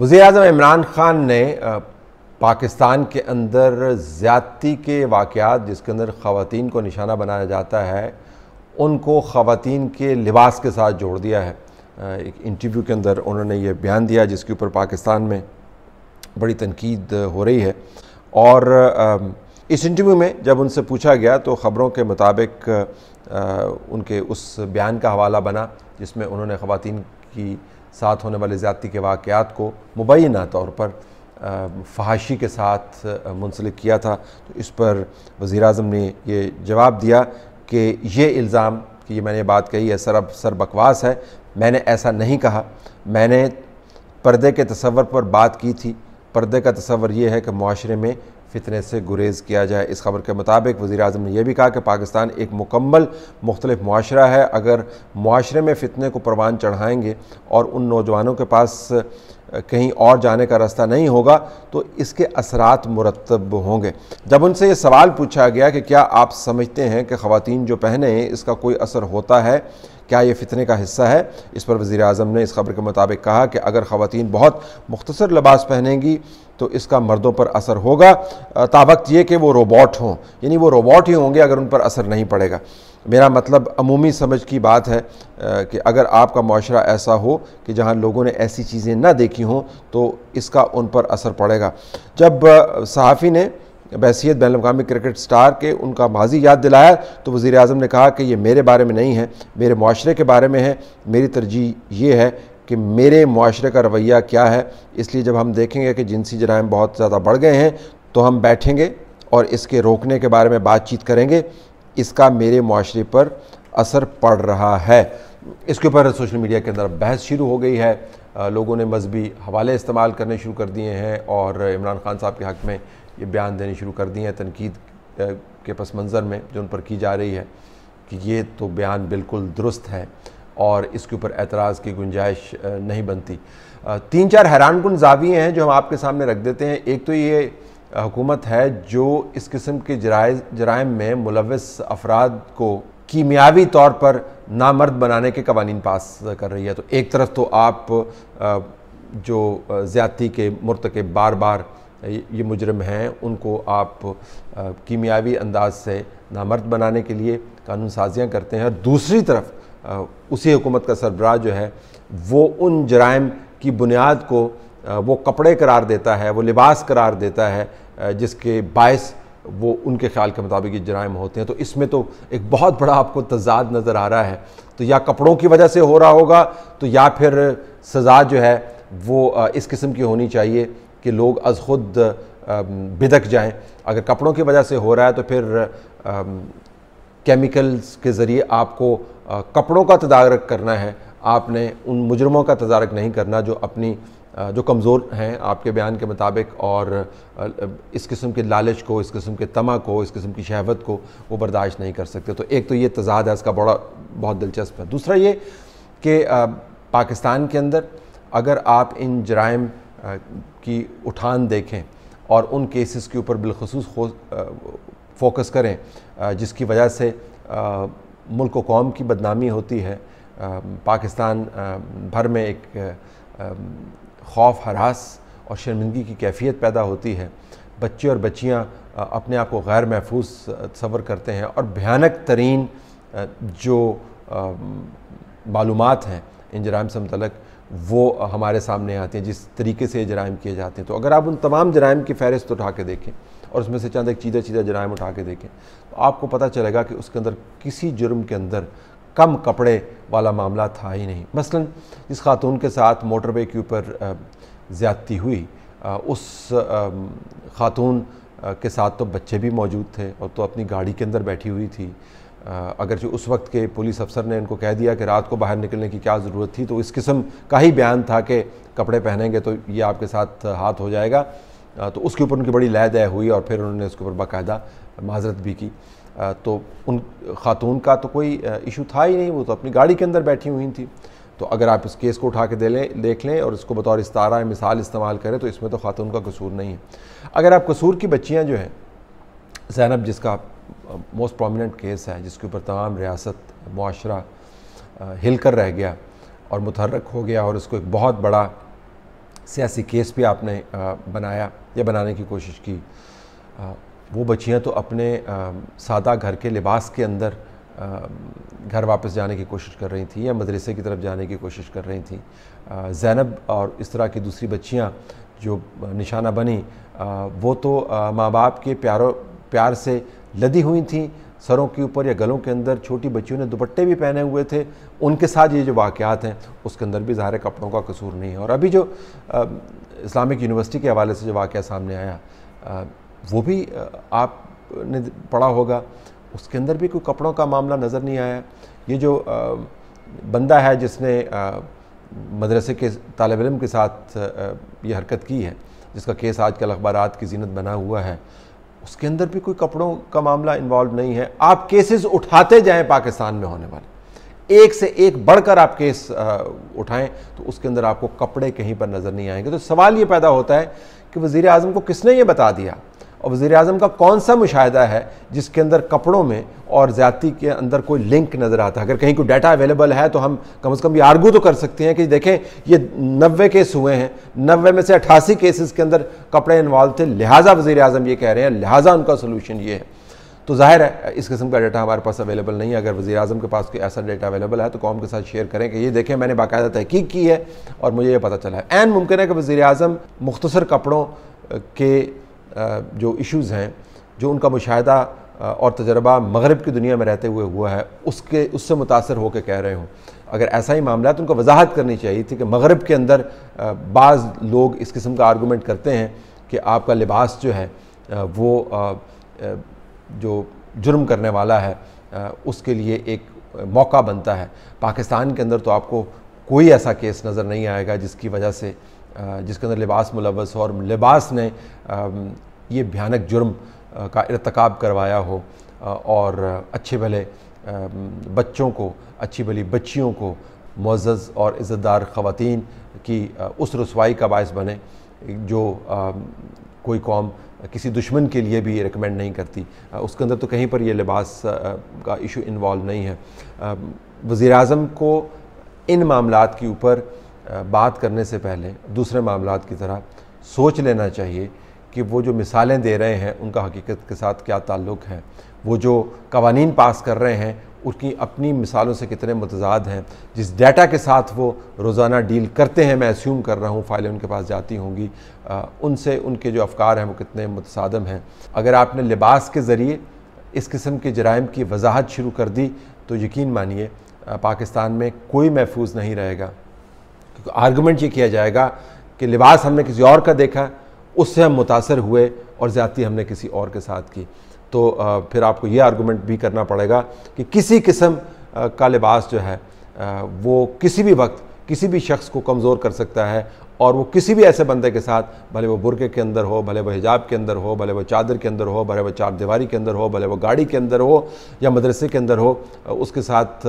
वज़ी अजम इमरान ख़ान ने पाकिस्तान के अंदर ज़्यादती के वाक़ात जिसके अंदर ख़वान को निशाना बनाया जाता है उनको ख़वान के लिबास के साथ जोड़ दिया है एक इंटरव्यू के अंदर उन्होंने ये बयान दिया जिसके ऊपर पाकिस्तान में बड़ी तनकीद हो रही है और इस इंटरव्यू में जब उनसे पूछा गया तो ख़बरों के मुताबिक उनके उस बयान का हवाला बना जिसमें उन्होंने ख़वान की साथ होने वाले ज़्यादा के वाक़ात को मुबैना तौर पर फहाशी के साथ मुंसलिक किया था तो इस पर वज़ी अजम ने ये जवाब दिया कि ये इल्ज़ाम कि ये मैंने बात कही है सर अब सर बकवास है मैंने ऐसा नहीं कहा मैंने पर्दे के तस्वर पर बात की थी पर्दे का तस्वर ये है कि माशरे में फितने से गुरेज किया जाए इस खबर के मुताबिक वज़ी अजम ने यह भी कहा कि पाकिस्तान एक मुकम्मल मुख्तलिफ माशरा है अगर माशरे में फितने को परवान चढ़ाएँगे और उन नौजवानों के पास कहीं और जाने का रास्ता नहीं होगा तो इसके असरात मुरतब होंगे जब उनसे ये सवाल पूछा गया कि क्या आप समझते हैं कि खातन जो पहने इसका कोई असर होता है क्या ये फितने का हिस्सा है इस पर वज़ी अजम ने इस खबर के मुताबिक कहा कि अगर खातन बहुत मुख्तर लबास पहनेंगी तो इसका मर्दों पर असर होगा ताबक ये कि वो रोबोट हों यानी वो रोबोट ही होंगे अगर उन पर असर नहीं पड़ेगा मेरा मतलब अमूमी समझ की बात है कि अगर आपका माशरा ऐसा हो कि जहाँ लोगों ने ऐसी चीज़ें ना देखी हों तो इसका उन पर असर पड़ेगा जब सहाफ़ी ने बैसीत बैन अवी क्रिकेट स्टार के उनका माजी याद दिलाया तो वज़ी अजम ने कहा कि ये मेरे बारे में नहीं है मेरे माशरे के बारे में है मेरी तरजीह ये है कि मेरे माशरे का रवैया क्या है इसलिए जब हम देखेंगे कि जिनसी जराइम बहुत ज़्यादा बढ़ गए हैं तो हम बैठेंगे और इसके रोकने के बारे में बातचीत करेंगे इसका मेरे माशरे पर असर पड़ रहा है इसके ऊपर सोशल मीडिया के अंदर बहस शुरू हो गई है लोगों ने मजहबी हवाले इस्तेमाल करने शुरू कर दिए हैं और इमरान खान साहब के हक़ में ये बयान देने शुरू कर दिए हैं तनकीद के पस मंज़र में जो उन पर की जा रही है कि ये तो बयान बिल्कुल दुरुस्त है और इसके ऊपर एतराज़ की गुंजाइश नहीं बनती तीन चार हैरान कन जाविये हैं जो हम आपके सामने रख देते हैं एक तो ये हुकूमत है जो इस किस्म के जराय जराइम में मुलविस अफराद को कीमियावी तौर पर नामर्द बनाने के कवानीन पास कर रही है तो एक तरफ तो आप जो ज़्यादती के के बार बार ये मुजरम हैं उनको आप कीमियावी अंदाज से नामर्द बनाने के लिए कानून साजियाँ करते हैं और दूसरी तरफ उसी हुकूमत का सरबराह जो है वो उन जराइम की बुनियाद को वो कपड़े करार देता है वो लिबास करार देता है जिसके बायस वो उनके ख्याल के मुताबिक ये जराइम होते हैं तो इसमें तो एक बहुत बड़ा आपको तजाद नज़र आ रहा है तो या कपड़ों की वजह से हो रहा होगा तो या फिर सज़ा जो है वो इस किस्म की होनी चाहिए कि लोग अज खुद बिदक जाएं अगर कपड़ों की वजह से हो रहा है तो फिर केमिकल्स के ज़रिए आपको कपड़ों का तदारक करना है आपने उन मुजरमों का तदारक नहीं करना जो अपनी जो कमज़ोर हैं आपके बयान के मुताबिक और इस किस्म के लालच को इस किस्म के तमा को इस किस्म की शहवत को वो बर्दाश्त नहीं कर सकते तो एक तो ये तजाद है इसका बड़ा बहुत दिलचस्प है दूसरा ये कि पाकिस्तान के अंदर अगर आप इन जराइम की उठान देखें और उन केसेस के ऊपर बिलखसूस फोकस करें जिसकी वजह से मुल्क कौम की बदनामी होती है पाकिस्तान भर में एक खौफ हरास और शर्मिंदगी की कैफियत पैदा होती है बच्चे और बच्चियाँ अपने आप को गैर महफूज सबर करते हैं और भयानक तरीन जो मालूम हैं इन जराम से मतलब वो हमारे सामने आते हैं जिस तरीके से ये जराइम किए जाते हैं तो अगर आप उन तमाम जराइम की फहरिस्त उठा के देखें और उसमें से चंद एक चीज़ा चीज़ा जराइम उठा के देखें तो आपको पता चलेगा कि उसके अंदर किसी जुर्म के अंदर कम कपड़े वाला मामला था ही नहीं मसलन जिस खातून के साथ मोटरवे के ऊपर ज़्यादती हुई उस खातून के साथ तो बच्चे भी मौजूद थे और तो अपनी गाड़ी के अंदर बैठी हुई थी अगर जो उस वक्त के पुलिस अफसर ने इनको कह दिया कि रात को बाहर निकलने की क्या ज़रूरत थी तो इस किस्म का ही बयान था कि कपड़े पहनेंगे तो ये आपके साथ हाथ हो जाएगा तो उसके ऊपर उनकी बड़ी लय दय हुई और फिर उन्होंने उसके ऊपर बाकायदा माजरत भी की तो उन खातून का तो कोई इशू था ही नहीं वो तो अपनी गाड़ी के अंदर बैठी हुई थी तो अगर आप इस केस को उठा के दे लें देख लें और इसको बतौर इस्तारा मिसाल इस्तेमाल करें तो इसमें तो खातून का कसूर नहीं है अगर आप कसूर की बच्चियाँ जो हैं जैनब जिसका मोस्ट प्रोमिनेंट केस है जिसके ऊपर तमाम रियासत माशरा हिलकर रह गया और मुतहरक हो गया और उसको एक बहुत बड़ा सियासी केस भी आपने बनाया या बनाने की कोशिश की वो बच्चियाँ तो अपने सादा घर के लिबास के अंदर घर वापस जाने की कोशिश कर रही थी या मदरसे की तरफ जाने की कोशिश कर रही थी जैनब और इस तरह की दूसरी बच्चियाँ जो निशाना बनी वो तो माँ बाप के प्यारों प्यार से लदी हुई थी सरों के ऊपर या गलों के अंदर छोटी बच्चियों ने दुपट्टे भी पहने हुए थे उनके साथ ये जो वाक़ात हैं उसके अंदर भी ज़ाहिर कपड़ों का कसूर नहीं है और अभी जो इस्लामिक यूनिवर्सिटी के हवाले से जो वाक़ सामने आया वो भी आपने पढ़ा होगा उसके अंदर भी कोई कपड़ों का मामला नज़र नहीं आया ये जो बंदा है जिसने मदरसे के तालब इम के साथ ये हरकत की है जिसका केस आज कल अखबार की जीनत बना हुआ है उसके अंदर भी कोई कपड़ों का मामला इन्वॉल्व नहीं है आप केसेस उठाते जाएं पाकिस्तान में होने वाले एक से एक बढ़कर आप केस उठाएं तो उसके अंदर आपको कपड़े कहीं पर नज़र नहीं आएंगे तो सवाल ये पैदा होता है कि वज़ी अजम को किसने ये बता दिया और वज़ी अजम का कौन सा मुशाह है जिसके अंदर कपड़ों में और ज़्यादा के अंदर कोई लिंक नज़र आता है अगर कहीं कोई डाटा अवेलेबल है तो हम कम अज़ कम ये आर्गू तो कर सकते हैं कि देखें ये नबे केस हुए हैं नबे में से अट्ठासी केसेस के अंदर कपड़े इन्वॉल्व थे लिहाजा वज़ी अजम ये कह रहे हैं लिहाजा उनका सोलूशन ये है तो जाहिर है इस किस्म का डाटा हमारे पास अवेलेबल नहीं है अगर वजी अजम के पास कोई ऐसा डाटा अवेलेबल है तो कौम के साथ शेयर करें कि ये देखें मैंने बाकायदा तहकीक की है और मुझे ये पता चला है एन मुमकिन है कि वजी अजम मुख्तर कपड़ों के जो इश्यूज़ हैं जो उनका मुशाह और तजर्बा मगरब की दुनिया में रहते हुए हुआ है उसके उससे मुतासर होकर कह रहे हों अगर ऐसा ही मामला है तो उनको वजाहत करनी चाहिए थी कि मगरब के अंदर बाज़ लोग इस किस्म का आर्गूमेंट करते हैं कि आपका लिबास जो है वो जो जुर्म करने वाला है उसके लिए एक मौका बनता है पाकिस्तान के अंदर तो आपको कोई ऐसा केस नज़र नहीं आएगा जिसकी वजह से जिसके अंदर लिबास मुलवस हो और लिबास ने ये भयानक जुर्म का irtakab करवाया हो और अच्छे भले बच्चों को अच्छी भली बच्चियों को मुज्ज़ और इज़्ज़तदार ख़वान की उस रसवाई का बायस बने जो कोई कौम किसी दुश्मन के लिए भी रिकमेंड नहीं करती उसके अंदर तो कहीं पर यह लिबास का इशू इन्वॉल्व नहीं है वज़ी अजम को इन मामलों के ऊपर बात करने से पहले दूसरे मामला की तरह सोच लेना चाहिए कि वो जो मिसालें दे रहे हैं उनका हकीकत के साथ क्या ताल्लुक़ है वो जो कवानीन पास कर रहे हैं उनकी अपनी मिसालों से कितने मतजाद हैं जिस डाटा के साथ वो रोज़ाना डील करते हैं मैं अस्यूम कर रहा हूँ फाइलें उनके पास जाती होंगी उनसे उनके जो अफकार हैं वो कितने मतसादम हैं अगर आपने लिबास के ज़रिए इस किस्म के जराइम की वजाहत शुरू कर दी तो यकीन मानिए पाकिस्तान में कोई महफूज नहीं रहेगा क्योंकि आर्गूमेंट ये किया जाएगा कि लिबास हमने किसी और का देखा उससे हम मुतासर हुए और ज़्यादा हमने किसी और के साथ की तो फिर आपको ये आर्गूमेंट भी करना पड़ेगा कि किसी किस्म का लिबास जो है वो किसी भी वक्त किसी भी शख्स को कमज़ोर कर सकता है और वो किसी भी ऐसे बंदे के साथ भले वो बुरके के अंदर हो भले वो हिजाब के अंदर हो भले वो चादर के अंदर हो भले वो चार दीवारी के अंदर हो भले वो गाड़ी के अंदर हो या मदरसे के अंदर हो उसके साथ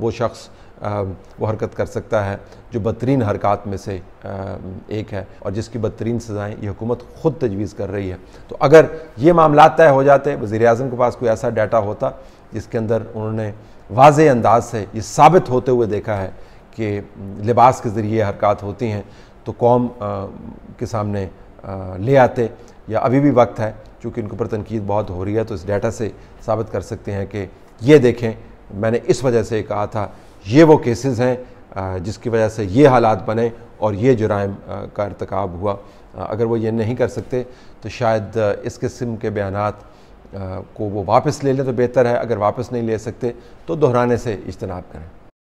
वो शख्स वो हरकत कर सकता है जो बदतरीन हरकत में से एक है और जिसकी बदतरीन सज़ाएँ ये हुकूमत ख़ुद तजवीज़ कर रही है तो अगर ये मामला तय हो जाते वज़ी अजम के पास कोई ऐसा डाटा होता जिसके अंदर उन्होंने वाज अंदाज से ये साबित होते हुए देखा है कि लिबास के ज़रिए हरकत होती हैं तो कौम के सामने ले आते या अभी भी वक्त है चूँकि इनके ऊपर तनकीद बहुत हो रही है तो इस डाटा से साबित कर सकते हैं कि ये देखें मैंने इस वजह से कहा था ये वो केसेस हैं जिसकी वजह से ये हालात बने और ये जुराम का इरतकब हुआ अगर वो ये नहीं कर सकते तो शायद इस किस्म के बयान को वो वापस ले लें तो बेहतर है अगर वापस नहीं ले सकते तो दोहराने से इजतनाब करें